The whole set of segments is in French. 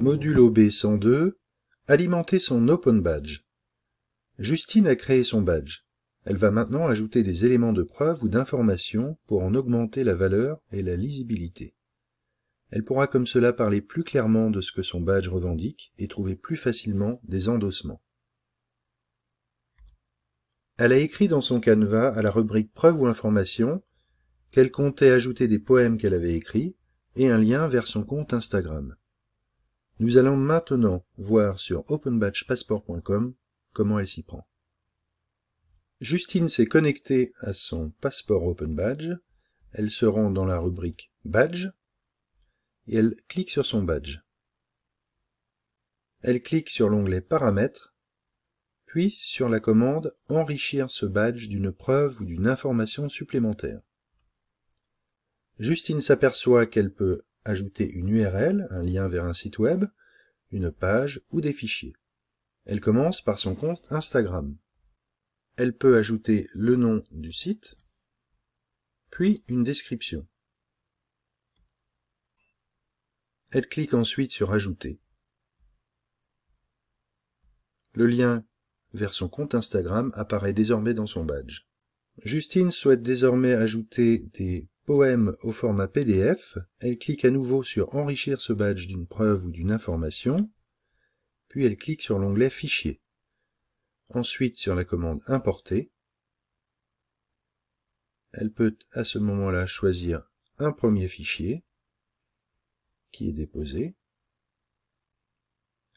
Module ob 102 alimenter son Open Badge. Justine a créé son badge. Elle va maintenant ajouter des éléments de preuve ou d'information pour en augmenter la valeur et la lisibilité. Elle pourra comme cela parler plus clairement de ce que son badge revendique et trouver plus facilement des endossements. Elle a écrit dans son canevas à la rubrique Preuve ou information qu'elle comptait ajouter des poèmes qu'elle avait écrits et un lien vers son compte Instagram. Nous allons maintenant voir sur OpenBadgePassport.com comment elle s'y prend. Justine s'est connectée à son passeport OpenBadge. Elle se rend dans la rubrique Badge et elle clique sur son badge. Elle clique sur l'onglet Paramètres, puis sur la commande Enrichir ce badge d'une preuve ou d'une information supplémentaire. Justine s'aperçoit qu'elle peut ajouter une URL, un lien vers un site web, une page ou des fichiers. Elle commence par son compte Instagram. Elle peut ajouter le nom du site, puis une description. Elle clique ensuite sur Ajouter. Le lien vers son compte Instagram apparaît désormais dans son badge. Justine souhaite désormais ajouter des poème au format PDF, elle clique à nouveau sur Enrichir ce badge d'une preuve ou d'une information, puis elle clique sur l'onglet Fichier. Ensuite sur la commande Importer. Elle peut à ce moment-là choisir un premier fichier qui est déposé.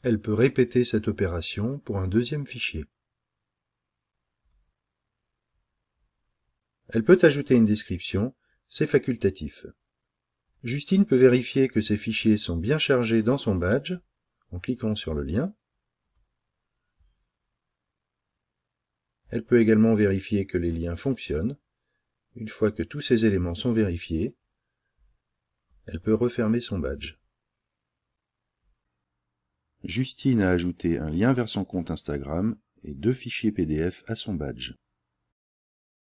Elle peut répéter cette opération pour un deuxième fichier. Elle peut ajouter une description c'est facultatif. Justine peut vérifier que ses fichiers sont bien chargés dans son badge en cliquant sur le lien. Elle peut également vérifier que les liens fonctionnent. Une fois que tous ces éléments sont vérifiés, elle peut refermer son badge. Justine a ajouté un lien vers son compte Instagram et deux fichiers PDF à son badge.